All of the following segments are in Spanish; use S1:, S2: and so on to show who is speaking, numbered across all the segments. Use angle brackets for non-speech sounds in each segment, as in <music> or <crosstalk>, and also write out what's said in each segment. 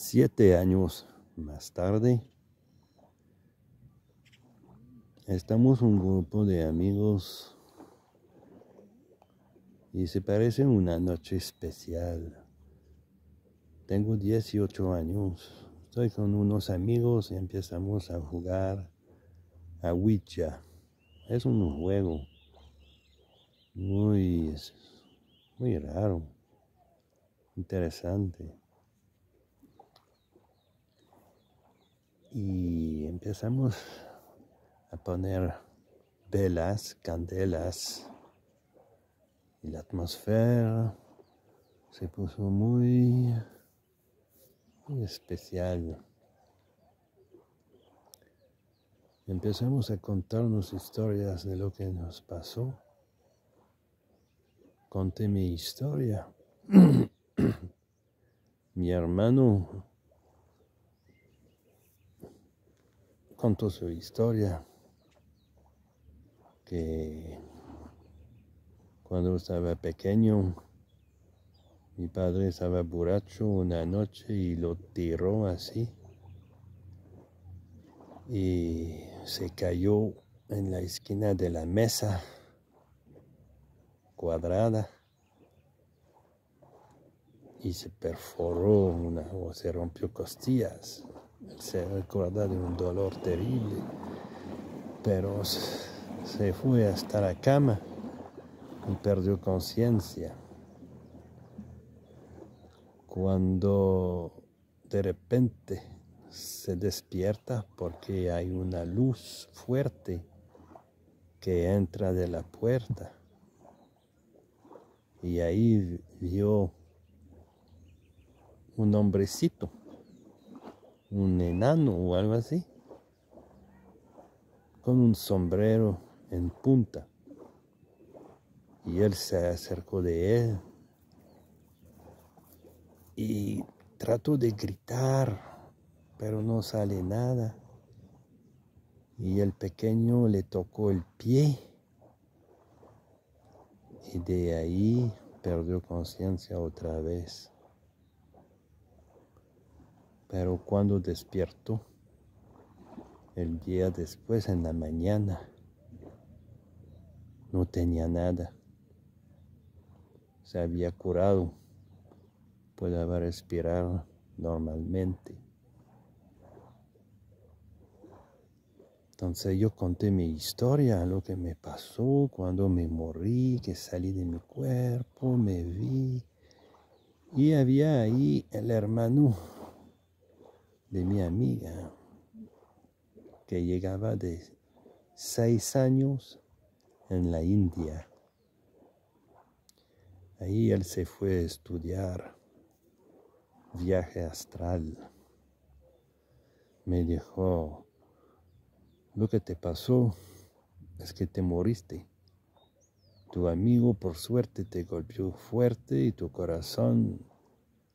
S1: Siete años más tarde, estamos un grupo de amigos y se parece una noche especial. Tengo 18 años, estoy con unos amigos y empezamos a jugar a Ouija. Es un juego muy, muy raro, interesante. y empezamos a poner velas, candelas y la atmósfera se puso muy, muy especial. Empezamos a contarnos historias de lo que nos pasó. Conté mi historia. <clears throat> mi hermano contó su historia, que cuando estaba pequeño, mi padre estaba borracho una noche y lo tiró así y se cayó en la esquina de la mesa cuadrada y se perforó una o se rompió costillas se acordaba de un dolor terrible, pero se fue hasta la cama y perdió conciencia. Cuando de repente se despierta porque hay una luz fuerte que entra de la puerta y ahí vio un hombrecito un enano o algo así, con un sombrero en punta. Y él se acercó de él y trató de gritar, pero no sale nada. Y el pequeño le tocó el pie y de ahí perdió conciencia otra vez. Pero cuando despierto, el día después, en la mañana, no tenía nada. Se había curado, podía respirar normalmente. Entonces yo conté mi historia, lo que me pasó cuando me morí, que salí de mi cuerpo, me vi. Y había ahí el hermano de mi amiga que llegaba de seis años en la India. Ahí él se fue a estudiar viaje astral. Me dijo, lo que te pasó es que te moriste. Tu amigo por suerte te golpeó fuerte y tu corazón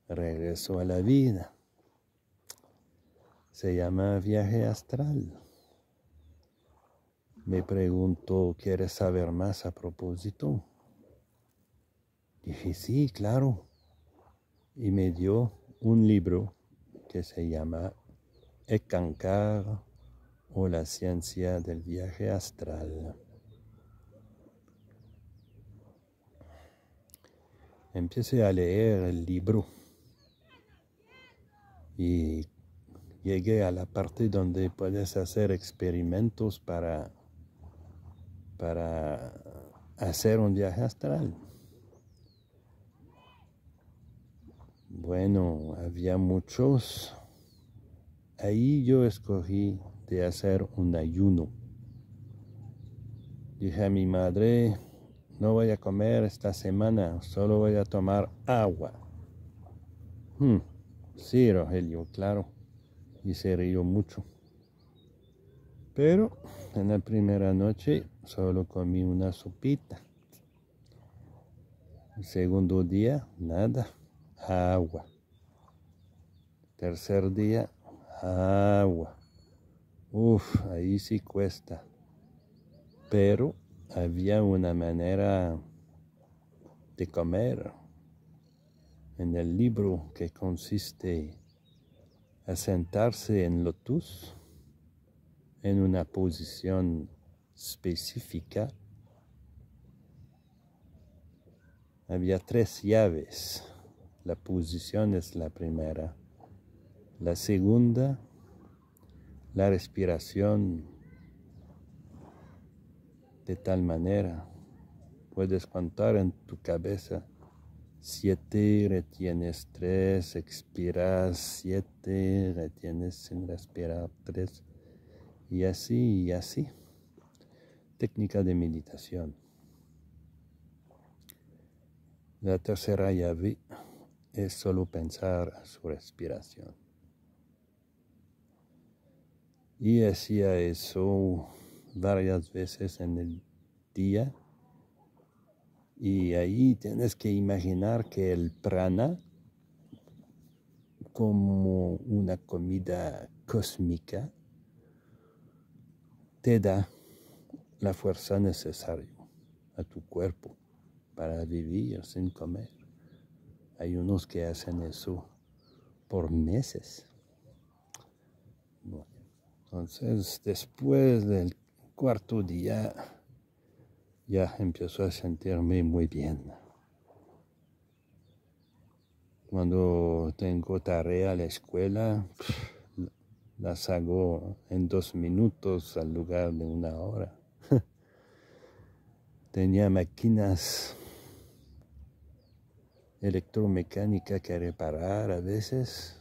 S1: regresó a la vida se llama viaje astral. Me preguntó, ¿quieres saber más a propósito? Dije, sí, claro. Y me dio un libro que se llama Ekancar o la ciencia del viaje astral. Empecé a leer el libro y llegué a la parte donde puedes hacer experimentos para, para hacer un viaje astral. Bueno, había muchos. Ahí yo escogí de hacer un ayuno. Dije a mi madre, no voy a comer esta semana, solo voy a tomar agua. Hmm, sí, Rogelio, claro y se rió mucho. Pero en la primera noche solo comí una sopita. El segundo día, nada, agua. Tercer día, agua. uff ahí sí cuesta. Pero había una manera de comer en el libro que consiste a sentarse en lotus en una posición específica. Había tres llaves. La posición es la primera. La segunda, la respiración de tal manera. Puedes contar en tu cabeza Siete, retienes tres, expiras siete, retienes sin respirar 3 y así y así. Técnica de meditación. La tercera llave es solo pensar su respiración. Y hacía eso varias veces en el día y ahí tienes que imaginar que el prana, como una comida cósmica, te da la fuerza necesaria a tu cuerpo para vivir sin comer. Hay unos que hacen eso por meses. entonces, después del cuarto día, ya empezó a sentirme muy bien. Cuando tengo tarea a la escuela, las hago en dos minutos al lugar de una hora. <laughs> Tenía máquinas electromecánicas que reparar a veces.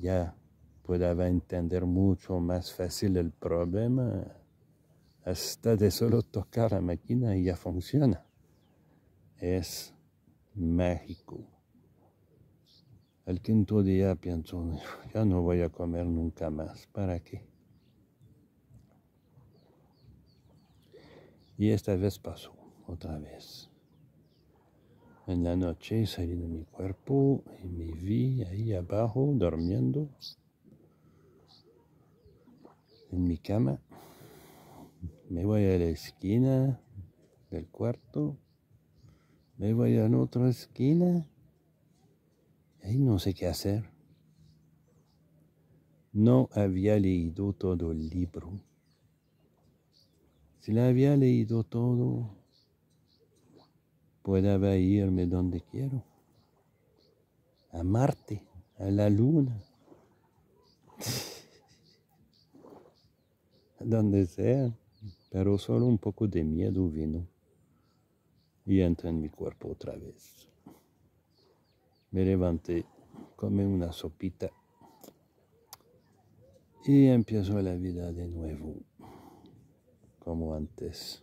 S1: Ya podía entender mucho más fácil el problema hasta de solo tocar la máquina y ya funciona. Es mágico. El quinto día pienso, ya no voy a comer nunca más. ¿Para qué? Y esta vez pasó, otra vez. En la noche salí de mi cuerpo y me vi ahí abajo durmiendo en mi cama me voy a la esquina del cuarto, me voy a la otra esquina, y ahí no sé qué hacer. No había leído todo el libro. Si la había leído todo, podía irme donde quiero, a Marte, a la Luna, <laughs> donde sea pero solo un poco de miedo vino y entra en mi cuerpo otra vez. Me levanté, comí una sopita y empiezo la vida de nuevo, como antes.